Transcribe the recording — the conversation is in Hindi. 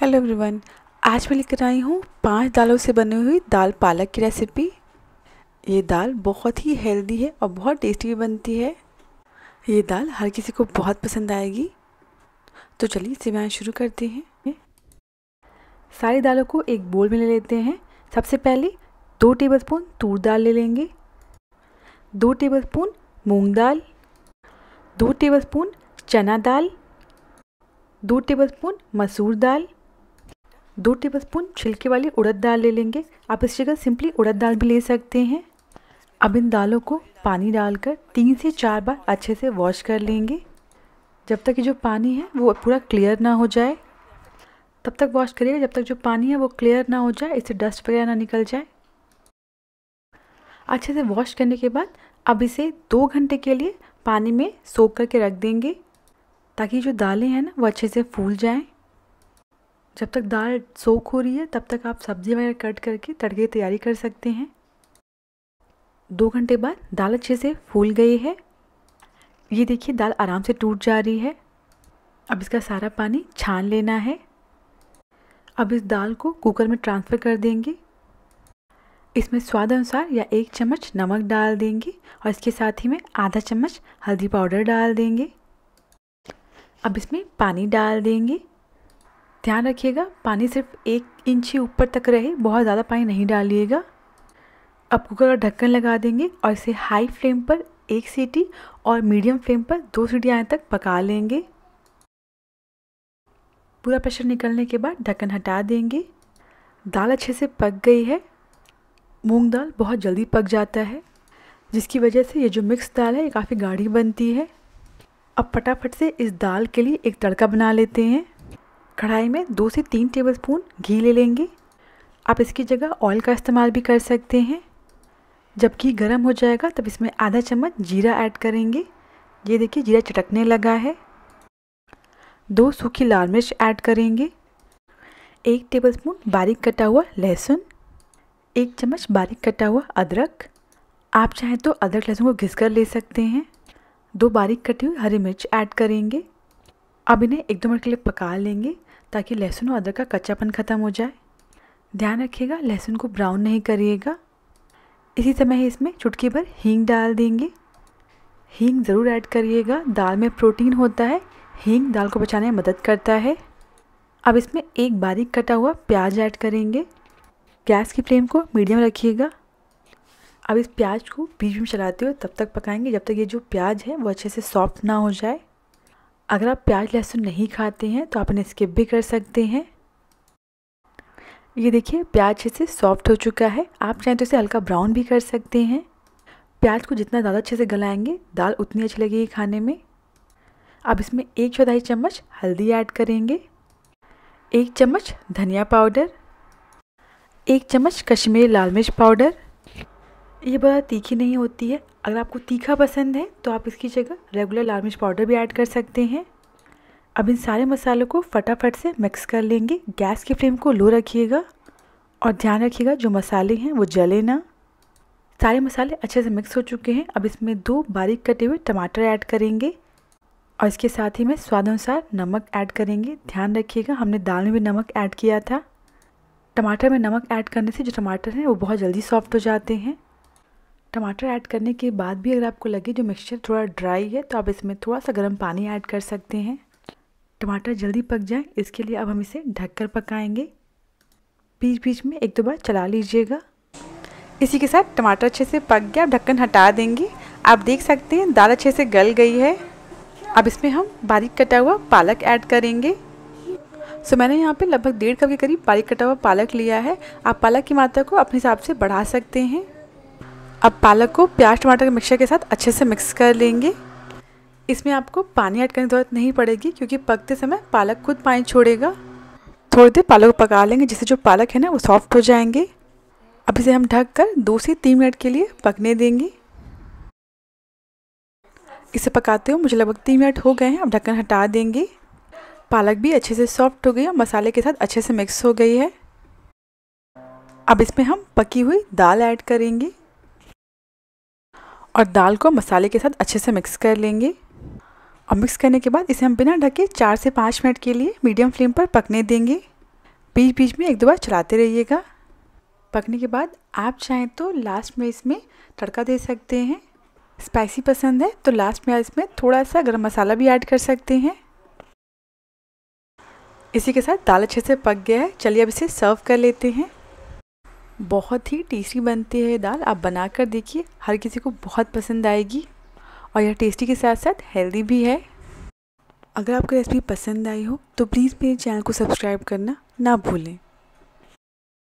हेलो एवरीवन आज मैं लेकर आई हूँ पांच दालों से बनी हुई दाल पालक की रेसिपी ये दाल बहुत ही हेल्दी है और बहुत टेस्टी भी बनती है ये दाल हर किसी को बहुत पसंद आएगी तो चलिए इसे बनाना शुरू करते हैं सारी दालों को एक बोल में ले लेते हैं सबसे पहले दो टेबल स्पून तूर दाल ले लेंगे दो टेबल स्पून मूँग दाल दो टेबल स्पून चना दाल दो टेबल स्पून मसूर दाल दो टेबलस्पून छिलके वाली उड़द दाल ले लेंगे आप इस जगह सिंपली उड़द दाल भी ले सकते हैं अब इन दालों को पानी डालकर तीन से चार बार अच्छे से वॉश कर लेंगे जब तक ये जो पानी है वो पूरा क्लियर ना हो जाए तब तक वॉश करिएगा जब तक जो पानी है वो क्लियर ना हो जाए इससे डस्ट वगैरह ना निकल जाए अच्छे से वॉश करने के बाद अब इसे दो घंटे के लिए पानी में सोख करके रख देंगे ताकि जो दालें हैं ना वो अच्छे से फूल जाएँ जब तक दाल सोख हो रही है तब तक आप सब्ज़ी वगैरह कट करके तड़के की तैयारी कर सकते हैं दो घंटे बाद दाल अच्छे से फूल गई है ये देखिए दाल आराम से टूट जा रही है अब इसका सारा पानी छान लेना है अब इस दाल को कुकर में ट्रांसफ़र कर देंगे इसमें स्वाद अनुसार या एक चम्मच नमक डाल देंगे और इसके साथ ही में आधा चम्मच हल्दी पाउडर डाल देंगे अब इसमें पानी डाल देंगे ध्यान रखिएगा पानी सिर्फ एक इंच ही ऊपर तक रहे बहुत ज़्यादा पानी नहीं डालिएगा अब कुकर का ढक्कन लगा देंगे और इसे हाई फ्लेम पर एक सीटी और मीडियम फ्लेम पर दो सीटी आने तक पका लेंगे पूरा प्रेशर निकलने के बाद ढक्कन हटा देंगे दाल अच्छे से पक गई है मूंग दाल बहुत जल्दी पक जाता है जिसकी वजह से ये जो मिक्स दाल है ये काफ़ी गाढ़ी बनती है अब फटाफट से इस दाल के लिए एक तड़का बना लेते हैं कढ़ाई में दो से तीन टेबलस्पून घी ले लेंगे आप इसकी जगह ऑयल का इस्तेमाल भी कर सकते हैं जब घी गर्म हो जाएगा तब इसमें आधा चम्मच जीरा ऐड करेंगे ये देखिए जीरा चटकने लगा है दो सूखी लाल मिर्च ऐड करेंगे एक टेबलस्पून बारीक कटा हुआ लहसुन एक चम्मच बारीक कटा हुआ अदरक आप चाहें तो अदरक लहसुन को घिस कर ले सकते हैं दो बारीक कटी हुई हरी मिर्च ऐड करेंगे अब इन्हें एक दो मिनट के लिए पका लेंगे ताकि लहसुन और अदरक का कच्चापन ख़त्म हो जाए ध्यान रखिएगा लहसुन को ब्राउन नहीं करिएगा इसी समय इसमें चुटकी भर हींग डाल देंगे हींग ज़रूर ऐड करिएगा दाल में प्रोटीन होता है हींग दाल को बचाने में मदद करता है अब इसमें एक बारीक कटा हुआ प्याज ऐड करेंगे गैस की फ्लेम को मीडियम रखिएगा अब इस प्याज को बीच में चलाते हुए तब तक पकाएंगे जब तक ये जो प्याज है वो अच्छे से सॉफ्ट ना हो जाए अगर आप प्याज लहसुन नहीं खाते हैं तो आप इन्हें स्किप भी कर सकते हैं ये देखिए प्याज अच्छे से सॉफ्ट हो चुका है आप चाहें तो इसे हल्का ब्राउन भी कर सकते हैं प्याज को जितना ज़्यादा अच्छे से गलाएंगे दाल उतनी अच्छी लगेगी खाने में अब इसमें एक चौथाई चम्मच हल्दी ऐड करेंगे एक चम्मच धनिया पाउडर एक चम्मच कश्मीरी लाल मिर्च पाउडर ये बड़ा तीखी नहीं होती है अगर आपको तीखा पसंद है तो आप इसकी जगह रेगुलर लाल मिर्च पाउडर भी ऐड कर सकते हैं अब इन सारे मसालों को फटाफट से मिक्स कर लेंगे गैस की फ्लेम को लो रखिएगा और ध्यान रखिएगा जो मसाले हैं वो जले ना सारे मसाले अच्छे से मिक्स हो चुके हैं अब इसमें दो बारीक कटे हुए टमाटर ऐड करेंगे और इसके साथ ही में स्वाद अनुसार नमक ऐड करेंगे ध्यान रखिएगा हमने दाल में भी नमक ऐड किया था टमाटर में नमक ऐड करने से जो टमाटर हैं वो बहुत जल्दी सॉफ्ट हो जाते हैं टमाटर ऐड करने के बाद भी अगर आपको लगे जो मिक्सचर थोड़ा ड्राई है तो आप इसमें थोड़ा सा गर्म पानी ऐड कर सकते हैं टमाटर जल्दी पक जाए इसके लिए अब हम इसे ढककर पकाएंगे बीच बीच में एक दो बार चला लीजिएगा इसी के साथ टमाटर अच्छे से पक गया अब ढक्कन हटा देंगे आप देख सकते हैं दाल अच्छे से गल गई है अब इसमें हम बारीक कटा हुआ पालक ऐड करेंगे सो मैंने यहाँ पे लगभग डेढ़ कप के करीब बारीक कटा हुआ पालक लिया है आप पालक की मात्रा को अपने हिसाब से बढ़ा सकते हैं अब पालक को प्याज टमाटर के मिक्सचर के साथ अच्छे से मिक्स कर लेंगे इसमें आपको पानी ऐड करने की ज़रूरत नहीं पड़ेगी क्योंकि पकते समय पालक खुद पानी छोड़ेगा थोड़ी देर पालक को पका लेंगे जिससे जो पालक है ना वो सॉफ्ट हो जाएंगे अब इसे हम ढक कर दो से तीन मिनट के लिए पकने देंगे इसे पकाते हुए मुझे लगभग तीन मिनट हो गए हैं अब ढक्कन हटा देंगे पालक भी अच्छे से सॉफ्ट हो गई है मसाले के साथ अच्छे से मिक्स हो गई है अब इसमें हम पकी हुई दाल ऐड करेंगे और दाल को मसाले के साथ अच्छे से मिक्स कर लेंगे और मिक्स करने के बाद इसे हम बिना ढके चार से पाँच मिनट के लिए मीडियम फ्लेम पर पकने देंगे बीच बीच में एक दो बार चलाते रहिएगा पकने के बाद आप चाहें तो लास्ट में इसमें तड़का दे सकते हैं स्पाइसी पसंद है तो लास्ट में इसमें थोड़ा सा गर्म मसाला भी ऐड कर सकते हैं इसी के साथ दाल अच्छे से पक गया है चलिए अब इसे सर्व कर लेते हैं बहुत ही टेस्टी बनती है ये दाल आप बना कर देखिए हर किसी को बहुत पसंद आएगी और यह टेस्टी के साथ साथ हेल्दी भी है अगर आपको रेसिपी पसंद आई हो तो प्लीज़ मेरे चैनल को सब्सक्राइब करना ना भूलें